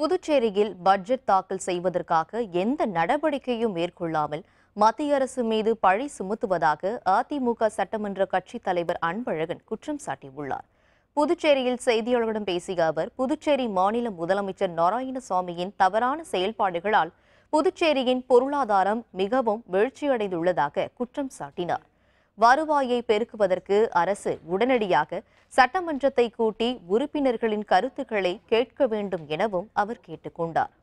புதுச்சேரியில் பட்ஜெட் தாக்கல் செய்வதற்காக எந்த நடவடிக்கையும் மேற்கொள்ளாமல் மத்திய அரசு மீது பழி சுமத்துவதாக அதிமுக சட்டமன்ற கட்சித் தலைவர் அன்பழகன் குற்றம் சாட்டியுள்ளார் புதுச்சேரியில் செய்தியாளர்களிடம் பேசிய அவர் புதுச்சேரி மாநில முதலமைச்சர் நாராயணசாமியின் தவறான செயல்பாடுகளால் புதுச்சேரியின் பொருளாதாரம் மிகவும் வீழ்ச்சியடைந்துள்ளதாக குற்றம் சாட்டினார் வருவாயை பெருக்குவதற்கு அரசு உடனடியாக சட்டமன்றத்தை கூட்டி உறுப்பினர்களின் கருத்துக்களை கேட்க வேண்டும் எனவும் அவர் கேட்டுக்கொண்டார்